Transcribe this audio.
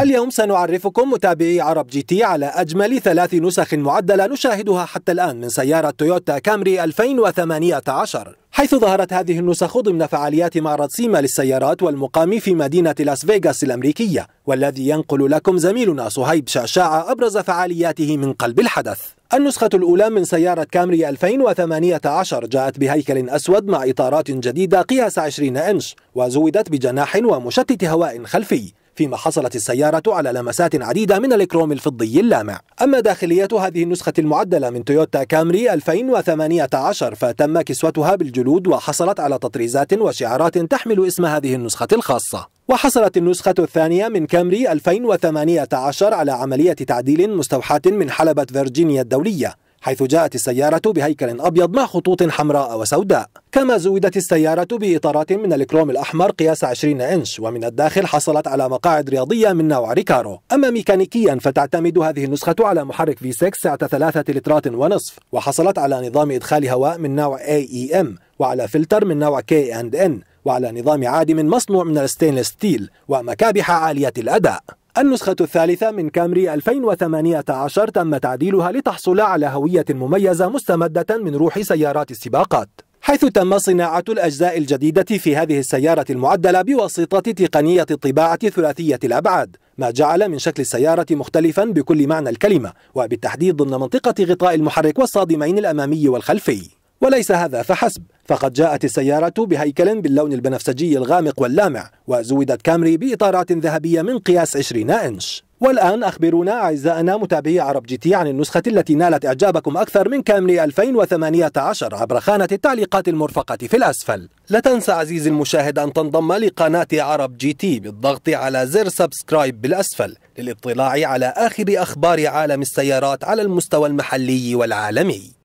اليوم سنعرفكم متابعي عرب جي تي على أجمل ثلاث نسخ معدلة نشاهدها حتى الآن من سيارة تويوتا كامري 2018 حيث ظهرت هذه النسخ ضمن فعاليات معرض سيما للسيارات والمقام في مدينة لاس فيغاس الأمريكية والذي ينقل لكم زميلنا صهيب شاشاعة أبرز فعالياته من قلب الحدث النسخة الأولى من سيارة كامري 2018 جاءت بهيكل أسود مع إطارات جديدة قياس 20 إنش وزودت بجناح ومشتت هواء خلفي فيما حصلت السيارة على لمسات عديدة من الإكروم الفضي اللامع أما داخلية هذه النسخة المعدلة من تويوتا كامري 2018 فتم كسوتها بالجلود وحصلت على تطريزات وشعارات تحمل اسم هذه النسخة الخاصة وحصلت النسخة الثانية من كامري 2018 على عملية تعديل مستوحاة من حلبة فيرجينيا الدولية حيث جاءت السيارة بهيكل أبيض مع خطوط حمراء وسوداء كما زودت السيارة بإطارات من الكروم الأحمر قياس 20 إنش ومن الداخل حصلت على مقاعد رياضية من نوع ريكارو أما ميكانيكيا فتعتمد هذه النسخة على محرك V6 سعة 3 لترات ونصف وحصلت على نظام إدخال هواء من نوع AEM وعلى فلتر من نوع K&N وعلى نظام عادم مصنوع من الستينلس ستيل ومكابح عالية الأداء النسخة الثالثة من كامري 2018 تم تعديلها لتحصل على هوية مميزة مستمدة من روح سيارات السباقات حيث تم صناعة الأجزاء الجديدة في هذه السيارة المعدلة بواسطة تقنية الطباعة ثلاثية الأبعاد ما جعل من شكل السيارة مختلفا بكل معنى الكلمة وبالتحديد ضمن منطقة غطاء المحرك والصادمين الأمامي والخلفي وليس هذا فحسب فقد جاءت السيارة بهيكل باللون البنفسجي الغامق واللامع وزودت كامري بإطارات ذهبية من قياس 20 إنش والآن أخبرونا أعزائنا متابعي عرب جي تي عن النسخة التي نالت إعجابكم أكثر من كامري 2018 عبر خانة التعليقات المرفقة في الأسفل لا تنسى عزيزي المشاهد أن تنضم لقناة عرب جي تي بالضغط على زر سبسكرايب بالأسفل للاطلاع على آخر أخبار عالم السيارات على المستوى المحلي والعالمي